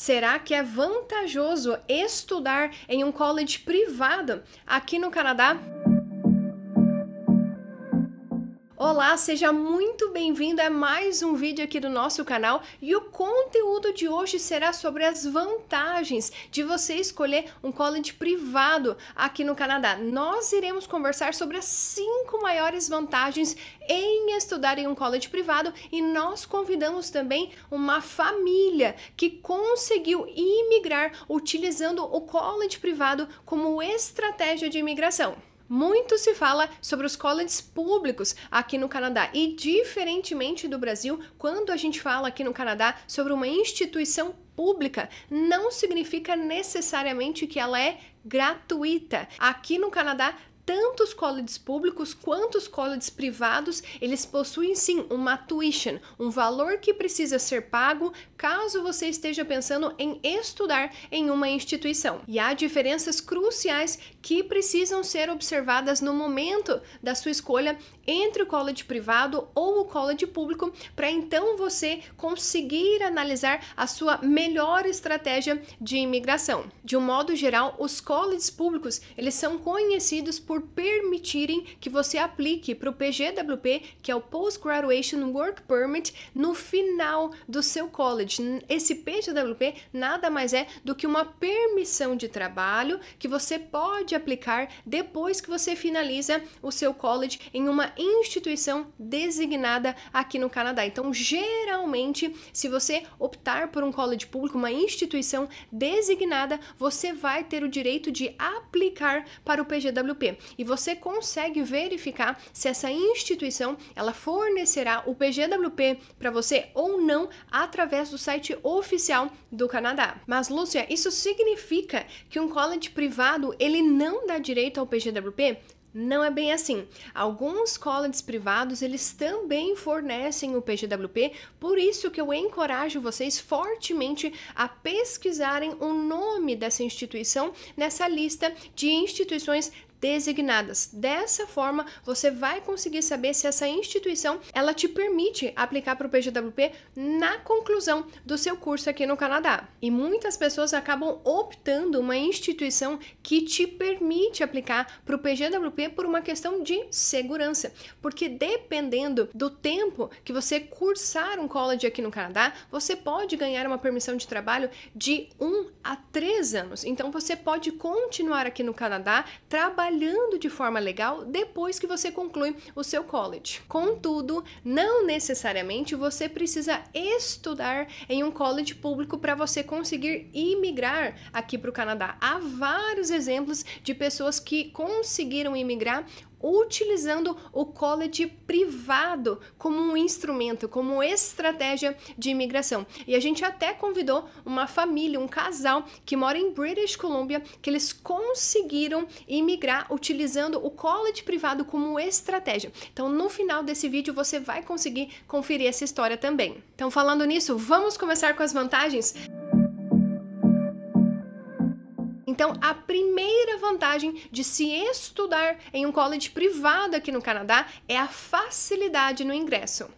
Será que é vantajoso estudar em um college privado aqui no Canadá? Olá, seja muito bem-vindo a mais um vídeo aqui do nosso canal e o conteúdo de hoje será sobre as vantagens de você escolher um college privado aqui no Canadá. Nós iremos conversar sobre as cinco maiores vantagens em estudar em um college privado e nós convidamos também uma família que conseguiu imigrar utilizando o college privado como estratégia de imigração. Muito se fala sobre os colleges públicos aqui no Canadá e, diferentemente do Brasil, quando a gente fala aqui no Canadá sobre uma instituição pública, não significa necessariamente que ela é gratuita. Aqui no Canadá, tanto os colleges públicos quanto os colleges privados, eles possuem sim uma tuition, um valor que precisa ser pago caso você esteja pensando em estudar em uma instituição. E há diferenças cruciais que precisam ser observadas no momento da sua escolha entre o college privado ou o college público, para então você conseguir analisar a sua melhor estratégia de imigração. De um modo geral, os colleges públicos, eles são conhecidos por permitirem que você aplique para o PGWP, que é o Post-Graduation Work Permit, no final do seu college. Esse PGWP nada mais é do que uma permissão de trabalho que você pode aplicar depois que você finaliza o seu college em uma instituição designada aqui no Canadá. Então, geralmente, se você optar por um college público, uma instituição designada, você vai ter o direito de aplicar para o PGWP e você consegue verificar se essa instituição ela fornecerá o PGWP para você ou não através do site oficial do Canadá. Mas Lúcia, isso significa que um college privado ele não dá direito ao PGWP? Não é bem assim. Alguns colleges privados, eles também fornecem o PGWP, por isso que eu encorajo vocês fortemente a pesquisarem o nome dessa instituição nessa lista de instituições designadas. Dessa forma, você vai conseguir saber se essa instituição ela te permite aplicar para o PGWP na conclusão do seu curso aqui no Canadá. E muitas pessoas acabam optando uma instituição que te permite aplicar para o PGWP por uma questão de segurança, porque dependendo do tempo que você cursar um college aqui no Canadá, você pode ganhar uma permissão de trabalho de um a três anos. Então você pode continuar aqui no Canadá trabalhando trabalhando de forma legal depois que você conclui o seu college. Contudo, não necessariamente você precisa estudar em um college público para você conseguir imigrar aqui para o Canadá. Há vários exemplos de pessoas que conseguiram imigrar utilizando o college privado como um instrumento, como estratégia de imigração. E a gente até convidou uma família, um casal que mora em British Columbia, que eles conseguiram imigrar utilizando o college privado como estratégia. Então, no final desse vídeo, você vai conseguir conferir essa história também. Então, falando nisso, vamos começar com as vantagens? Então, a primeira vantagem de se estudar em um college privado aqui no Canadá é a facilidade no ingresso.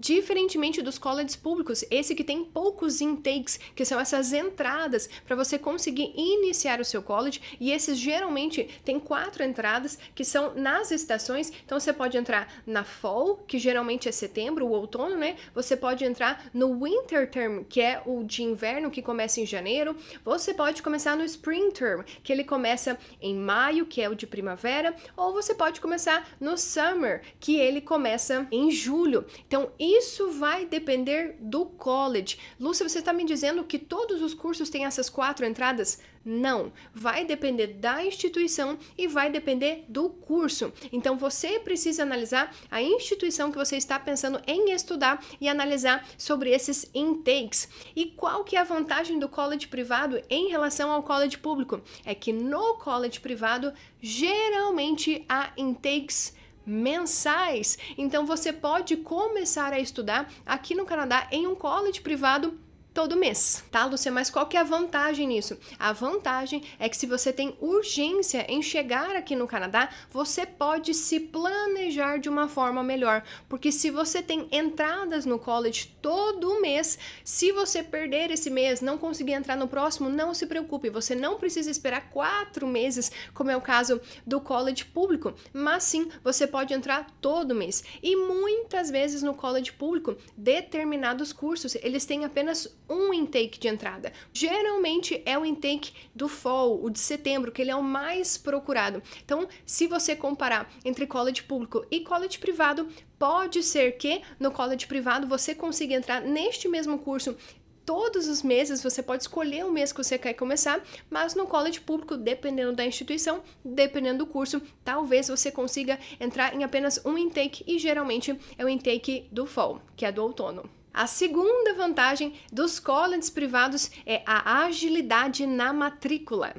Diferentemente dos colleges públicos, esse que tem poucos intakes, que são essas entradas para você conseguir iniciar o seu college, e esses geralmente tem quatro entradas que são nas estações, então você pode entrar na fall, que geralmente é setembro, o outono, né? Você pode entrar no winter term, que é o de inverno que começa em janeiro. Você pode começar no spring term, que ele começa em maio, que é o de primavera, ou você pode começar no summer, que ele começa em julho. Então, isso vai depender do college. Lúcia, você está me dizendo que todos os cursos têm essas quatro entradas? Não, vai depender da instituição e vai depender do curso. Então você precisa analisar a instituição que você está pensando em estudar e analisar sobre esses intakes. E qual que é a vantagem do college privado em relação ao college público? É que no college privado geralmente há intakes mensais. Então você pode começar a estudar aqui no Canadá em um college privado todo mês, tá, Lúcia? Mas qual que é a vantagem nisso? A vantagem é que se você tem urgência em chegar aqui no Canadá, você pode se planejar de uma forma melhor, porque se você tem entradas no college todo mês, se você perder esse mês, não conseguir entrar no próximo, não se preocupe, você não precisa esperar quatro meses, como é o caso do college público, mas sim você pode entrar todo mês. E muitas vezes no college público, determinados cursos, eles têm apenas um intake de entrada. Geralmente é o intake do fall, o de setembro, que ele é o mais procurado. Então, se você comparar entre college público e college privado, pode ser que no college privado você consiga entrar neste mesmo curso todos os meses, você pode escolher o mês que você quer começar, mas no college público, dependendo da instituição, dependendo do curso, talvez você consiga entrar em apenas um intake e geralmente é o intake do fall, que é do outono. A segunda vantagem dos colleges privados é a agilidade na matrícula.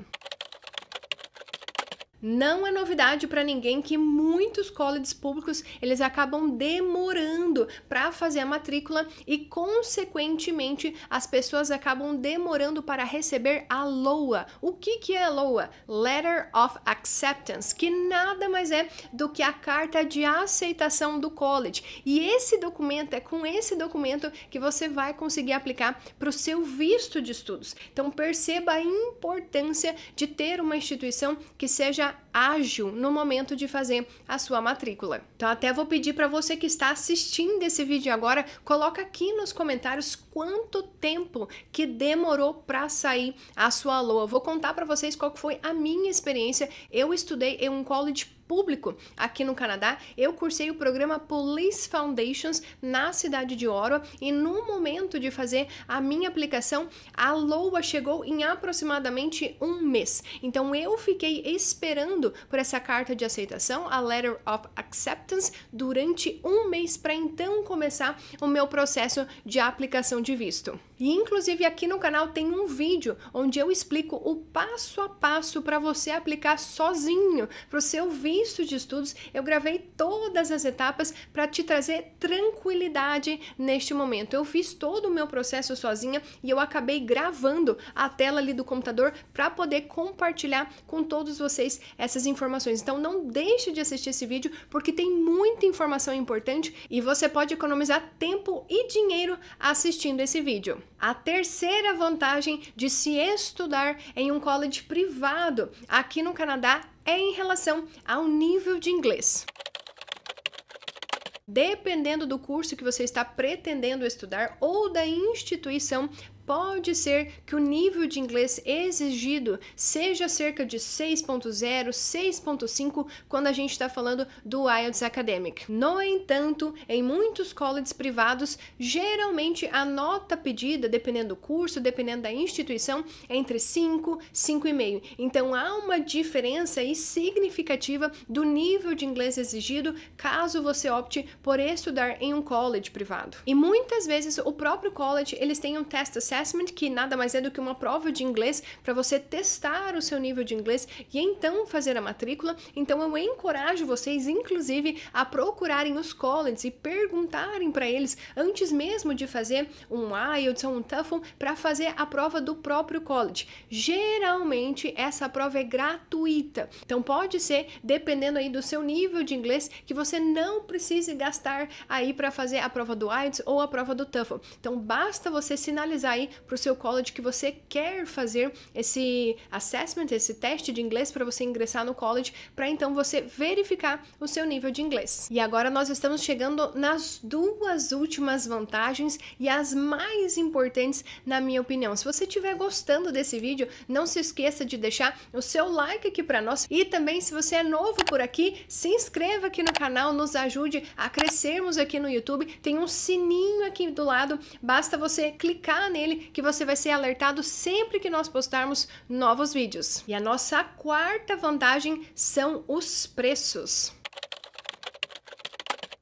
Não é novidade para ninguém que muitos colleges públicos eles acabam demorando para fazer a matrícula e consequentemente as pessoas acabam demorando para receber a LOA. O que que é a LOA? Letter of Acceptance, que nada mais é do que a carta de aceitação do college. E esse documento é com esse documento que você vai conseguir aplicar para o seu visto de estudos. Então perceba a importância de ter uma instituição que seja ágil no momento de fazer a sua matrícula. Então até vou pedir para você que está assistindo esse vídeo agora, coloca aqui nos comentários quanto tempo que demorou para sair a sua aloa. Vou contar para vocês qual foi a minha experiência. Eu estudei em um college público aqui no Canadá, eu cursei o programa Police Foundations na cidade de Ottawa e no momento de fazer a minha aplicação, a LOA chegou em aproximadamente um mês. Então eu fiquei esperando por essa carta de aceitação, a Letter of Acceptance, durante um mês para então começar o meu processo de aplicação de visto. E inclusive aqui no canal tem um vídeo onde eu explico o passo a passo para você aplicar sozinho para o seu visto início de estudos, eu gravei todas as etapas para te trazer tranquilidade neste momento. Eu fiz todo o meu processo sozinha e eu acabei gravando a tela ali do computador para poder compartilhar com todos vocês essas informações. Então não deixe de assistir esse vídeo porque tem muita informação importante e você pode economizar tempo e dinheiro assistindo esse vídeo. A terceira vantagem de se estudar em um college privado aqui no Canadá é em relação ao nível de inglês. Dependendo do curso que você está pretendendo estudar ou da instituição pode ser que o nível de inglês exigido seja cerca de 6.0, 6.5 quando a gente está falando do IELTS Academic. No entanto, em muitos colleges privados, geralmente a nota pedida, dependendo do curso, dependendo da instituição, é entre 5 e 5,5. Então há uma diferença aí significativa do nível de inglês exigido caso você opte por estudar em um college privado. E muitas vezes o próprio college eles têm um test assessment assessment, que nada mais é do que uma prova de inglês para você testar o seu nível de inglês e então fazer a matrícula. Então eu encorajo vocês, inclusive, a procurarem os colleges e perguntarem para eles antes mesmo de fazer um IELTS ou um TOEFL para fazer a prova do próprio college. Geralmente essa prova é gratuita. Então pode ser, dependendo aí do seu nível de inglês, que você não precise gastar aí para fazer a prova do IELTS ou a prova do TOEFL. Então basta você sinalizar aí para o seu college que você quer fazer esse assessment, esse teste de inglês para você ingressar no college, para então você verificar o seu nível de inglês. E agora nós estamos chegando nas duas últimas vantagens e as mais importantes, na minha opinião. Se você estiver gostando desse vídeo, não se esqueça de deixar o seu like aqui para nós e também se você é novo por aqui, se inscreva aqui no canal, nos ajude a crescermos aqui no YouTube. Tem um sininho aqui do lado, basta você clicar nele que você vai ser alertado sempre que nós postarmos novos vídeos. E a nossa quarta vantagem são os preços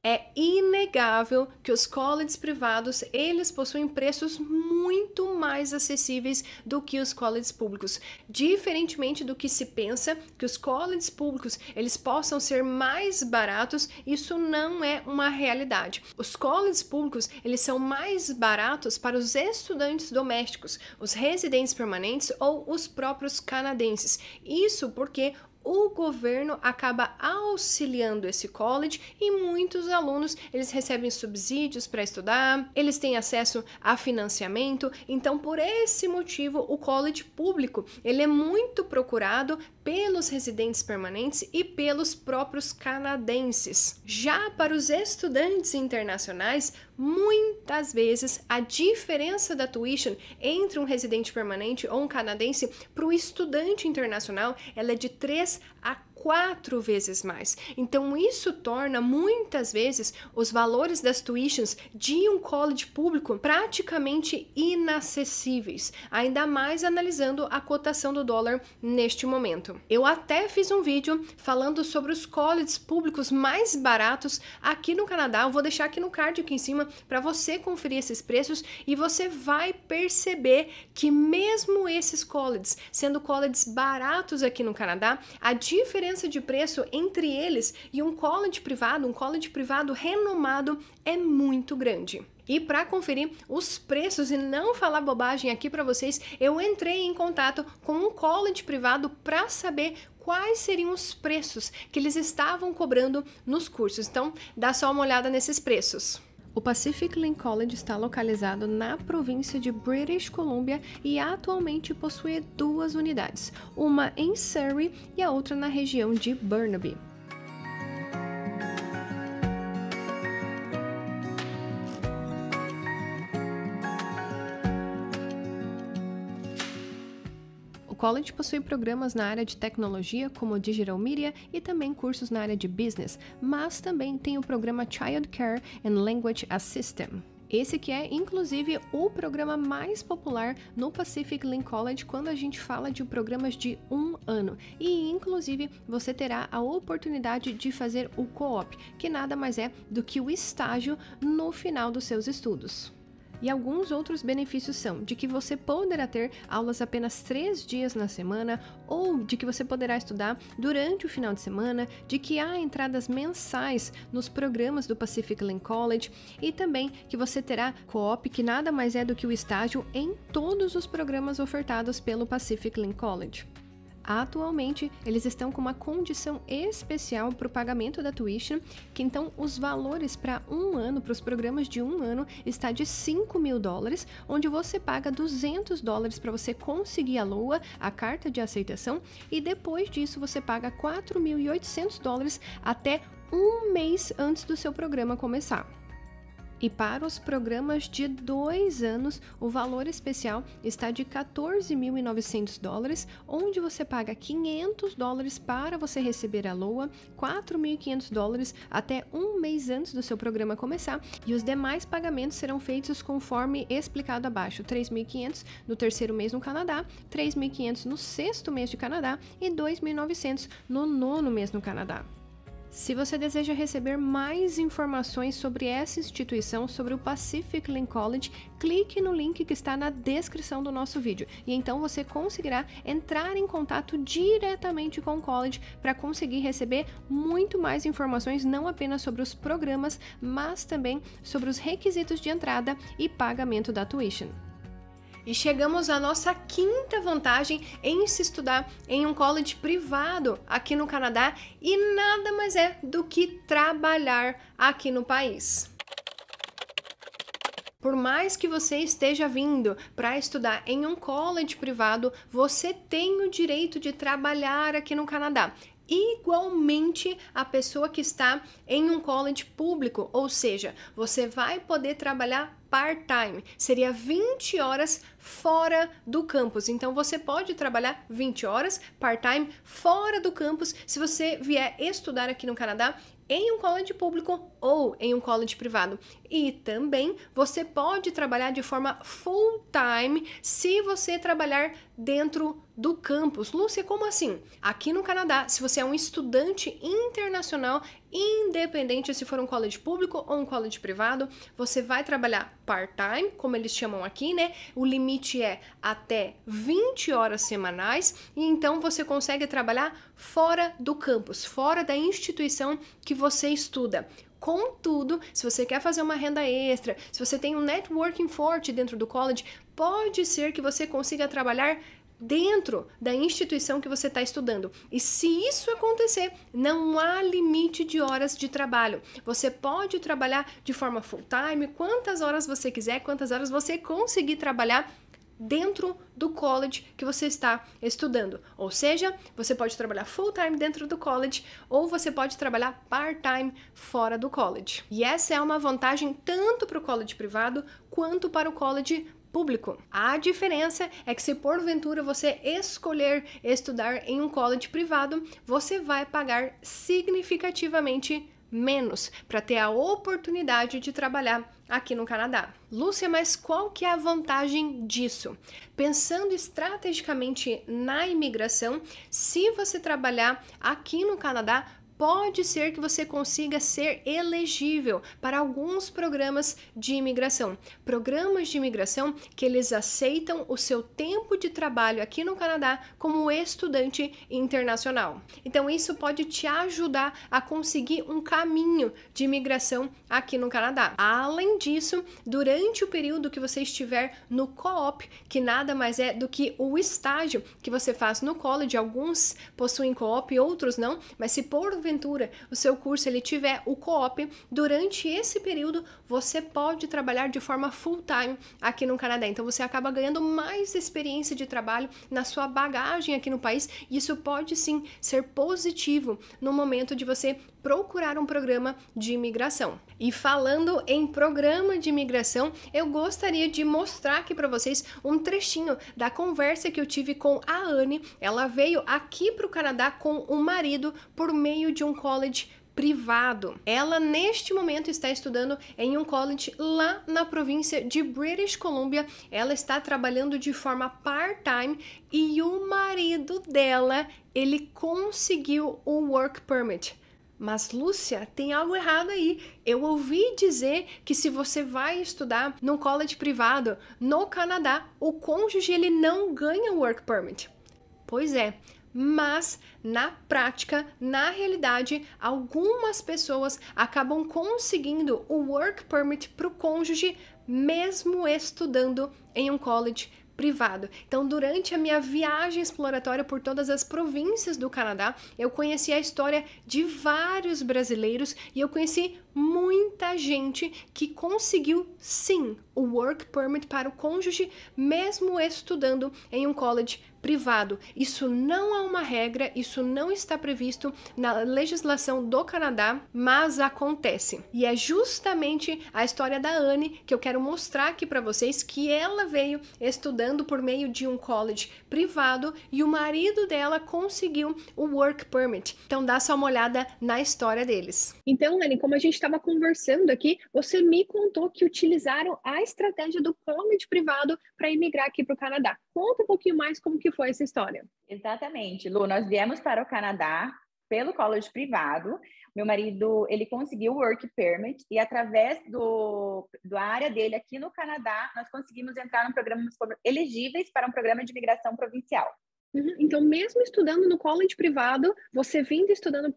é inegável que os colleges privados, eles possuem preços muito mais acessíveis do que os colleges públicos. Diferentemente do que se pensa, que os colleges públicos, eles possam ser mais baratos, isso não é uma realidade. Os colleges públicos, eles são mais baratos para os estudantes domésticos, os residentes permanentes ou os próprios canadenses. Isso porque o governo acaba auxiliando esse college e muitos alunos eles recebem subsídios para estudar, eles têm acesso a financiamento. Então, por esse motivo, o college público ele é muito procurado pelos residentes permanentes e pelos próprios canadenses. Já para os estudantes internacionais, muitas vezes a diferença da tuition entre um residente permanente ou um canadense para o estudante internacional ela é de 3 a quatro vezes mais. Então, isso torna muitas vezes os valores das tuitions de um college público praticamente inacessíveis, ainda mais analisando a cotação do dólar neste momento. Eu até fiz um vídeo falando sobre os colleges públicos mais baratos aqui no Canadá. Eu vou deixar aqui no card aqui em cima para você conferir esses preços e você vai perceber que mesmo esses colleges, sendo colleges baratos aqui no Canadá, a diferença diferença de preço entre eles e um college privado, um college privado renomado, é muito grande. E para conferir os preços e não falar bobagem aqui para vocês, eu entrei em contato com um college privado para saber quais seriam os preços que eles estavam cobrando nos cursos. Então, dá só uma olhada nesses preços. O Pacific Link College está localizado na província de British Columbia e atualmente possui duas unidades, uma em Surrey e a outra na região de Burnaby. college possui programas na área de tecnologia, como Digital Media, e também cursos na área de business, mas também tem o programa Child Care and Language Assistant. Esse que é, inclusive, o programa mais popular no Pacific Link College quando a gente fala de programas de um ano. E, inclusive, você terá a oportunidade de fazer o co-op, que nada mais é do que o estágio no final dos seus estudos. E alguns outros benefícios são de que você poderá ter aulas apenas três dias na semana, ou de que você poderá estudar durante o final de semana, de que há entradas mensais nos programas do Pacific Land College e também que você terá co-op, que nada mais é do que o estágio em todos os programas ofertados pelo Pacific Land College. Atualmente, eles estão com uma condição especial para o pagamento da tuition, que então os valores para um ano, para os programas de um ano, está de 5 mil dólares, onde você paga 200 dólares para você conseguir a LOA, a carta de aceitação, e depois disso você paga 4.800 dólares até um mês antes do seu programa começar. E para os programas de dois anos, o valor especial está de 14.900 dólares, onde você paga 500 dólares para você receber a LOA, 4.500 dólares até um mês antes do seu programa começar, e os demais pagamentos serão feitos conforme explicado abaixo: 3.500 no terceiro mês no Canadá, 3.500 no sexto mês de Canadá e 2.900 no nono mês no Canadá. Se você deseja receber mais informações sobre essa instituição, sobre o Pacific Link College, clique no link que está na descrição do nosso vídeo e então você conseguirá entrar em contato diretamente com o college para conseguir receber muito mais informações, não apenas sobre os programas, mas também sobre os requisitos de entrada e pagamento da tuition. E chegamos à nossa quinta vantagem em se estudar em um college privado aqui no Canadá e nada mais é do que trabalhar aqui no país. Por mais que você esteja vindo para estudar em um college privado, você tem o direito de trabalhar aqui no Canadá igualmente a pessoa que está em um college público, ou seja, você vai poder trabalhar part-time, seria 20 horas fora do campus. Então você pode trabalhar 20 horas part-time fora do campus se você vier estudar aqui no Canadá em um college público ou em um college privado. E também você pode trabalhar de forma full time se você trabalhar dentro do campus. Lúcia, como assim? Aqui no Canadá, se você é um estudante internacional, independente se for um college público ou um college privado, você vai trabalhar part-time, como eles chamam aqui, né? O limite é até 20 horas semanais, e então você consegue trabalhar fora do campus, fora da instituição que você estuda. Contudo, se você quer fazer uma renda extra, se você tem um networking forte dentro do college, pode ser que você consiga trabalhar dentro da instituição que você está estudando. E se isso acontecer, não há limite de horas de trabalho. Você pode trabalhar de forma full time, quantas horas você quiser, quantas horas você conseguir trabalhar dentro do college que você está estudando. Ou seja, você pode trabalhar full time dentro do college ou você pode trabalhar part time fora do college. E essa é uma vantagem tanto para o college privado quanto para o college público. A diferença é que se porventura você escolher estudar em um college privado, você vai pagar significativamente menos para ter a oportunidade de trabalhar aqui no Canadá. Lúcia, mas qual que é a vantagem disso? Pensando estrategicamente na imigração, se você trabalhar aqui no Canadá, pode ser que você consiga ser elegível para alguns programas de imigração. Programas de imigração que eles aceitam o seu tempo de trabalho aqui no Canadá como estudante internacional. Então, isso pode te ajudar a conseguir um caminho de imigração aqui no Canadá. Além disso, durante o período que você estiver no co-op, que nada mais é do que o estágio que você faz no college, alguns possuem co-op, e outros não, mas se porventura porventura o seu curso ele tiver o co-op, durante esse período você pode trabalhar de forma full time aqui no Canadá. Então você acaba ganhando mais experiência de trabalho na sua bagagem aqui no país, e isso pode sim ser positivo no momento de você procurar um programa de imigração. E falando em programa de imigração, eu gostaria de mostrar aqui para vocês um trechinho da conversa que eu tive com a Anne. Ela veio aqui para o Canadá com o marido por meio de um college privado. Ela neste momento está estudando em um college lá na província de British Columbia. Ela está trabalhando de forma part-time e o marido dela, ele conseguiu o work permit mas Lúcia, tem algo errado aí. Eu ouvi dizer que se você vai estudar num college privado no Canadá, o cônjuge ele não ganha work permit. Pois é, mas na prática, na realidade, algumas pessoas acabam conseguindo o work permit para o cônjuge mesmo estudando em um college privado. Então, durante a minha viagem exploratória por todas as províncias do Canadá, eu conheci a história de vários brasileiros e eu conheci muita gente que conseguiu sim o work permit para o cônjuge, mesmo estudando em um college privado. Isso não é uma regra, isso não está previsto na legislação do Canadá, mas acontece. E é justamente a história da Anne que eu quero mostrar aqui para vocês que ela veio estudando por meio de um college privado e o marido dela conseguiu o work permit. Então dá só uma olhada na história deles. Então, Anne, como a gente estava conversando aqui, você me contou que utilizaram a estratégia do college privado para imigrar aqui para o Canadá. Conta um pouquinho mais como que foi essa história. Exatamente, Lu. Nós viemos para o Canadá pelo college privado. Meu marido, ele conseguiu o work permit e através do, do área dele aqui no Canadá, nós conseguimos entrar num programa elegíveis para um programa de imigração provincial. Uhum. Então, mesmo estudando no college privado, você vindo estudando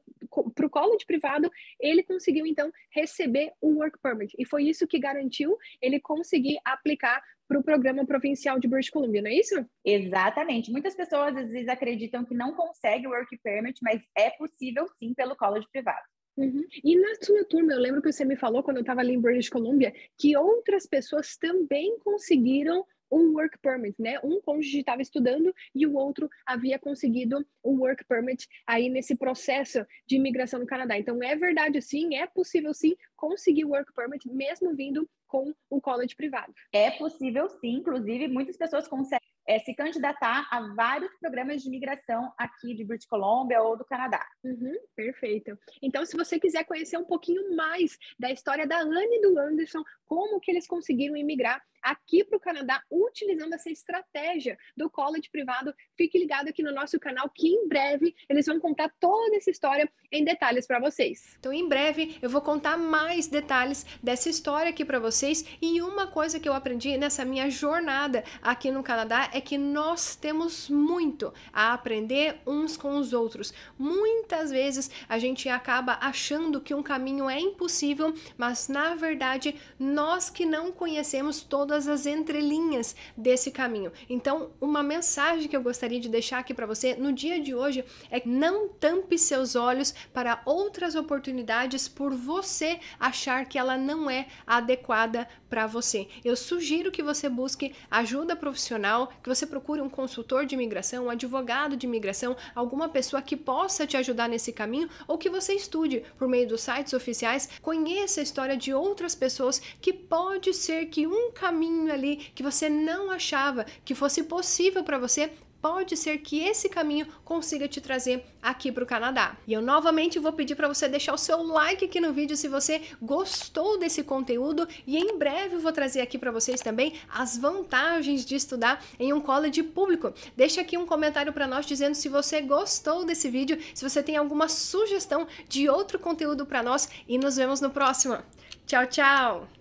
para o college privado, ele conseguiu então receber o work permit. E foi isso que garantiu ele conseguir aplicar para o programa provincial de British Columbia, não é isso? Exatamente. Muitas pessoas às vezes acreditam que não consegue o work permit, mas é possível sim pelo college privado. Uhum. E na sua turma, eu lembro que você me falou quando eu estava ali em British Columbia que outras pessoas também conseguiram um work permit, né? Um cônjuge estava estudando e o outro havia conseguido o um work permit aí nesse processo de imigração no Canadá. Então, é verdade sim, é possível sim conseguir o work permit mesmo vindo com o college privado. É possível sim, inclusive muitas pessoas conseguem é, se candidatar a vários programas de imigração aqui de British Columbia ou do Canadá. Uhum, perfeito. Então, se você quiser conhecer um pouquinho mais da história da Anne e do Anderson, como que eles conseguiram imigrar, aqui para o Canadá utilizando essa estratégia do college privado. Fique ligado aqui no nosso canal que em breve eles vão contar toda essa história em detalhes para vocês. Então, em breve eu vou contar mais detalhes dessa história aqui para vocês e uma coisa que eu aprendi nessa minha jornada aqui no Canadá é que nós temos muito a aprender uns com os outros. Muitas vezes a gente acaba achando que um caminho é impossível, mas na verdade nós que não conhecemos todo todas as entrelinhas desse caminho. Então, uma mensagem que eu gostaria de deixar aqui para você no dia de hoje é não tampe seus olhos para outras oportunidades por você achar que ela não é adequada para você. Eu sugiro que você busque ajuda profissional, que você procure um consultor de imigração, um advogado de imigração, alguma pessoa que possa te ajudar nesse caminho ou que você estude por meio dos sites oficiais, conheça a história de outras pessoas que pode ser que um caminho caminho ali que você não achava que fosse possível para você, pode ser que esse caminho consiga te trazer aqui para o Canadá. E eu novamente vou pedir para você deixar o seu like aqui no vídeo se você gostou desse conteúdo e em breve eu vou trazer aqui para vocês também as vantagens de estudar em um college público. Deixa aqui um comentário para nós dizendo se você gostou desse vídeo, se você tem alguma sugestão de outro conteúdo para nós e nos vemos no próximo. Tchau, tchau!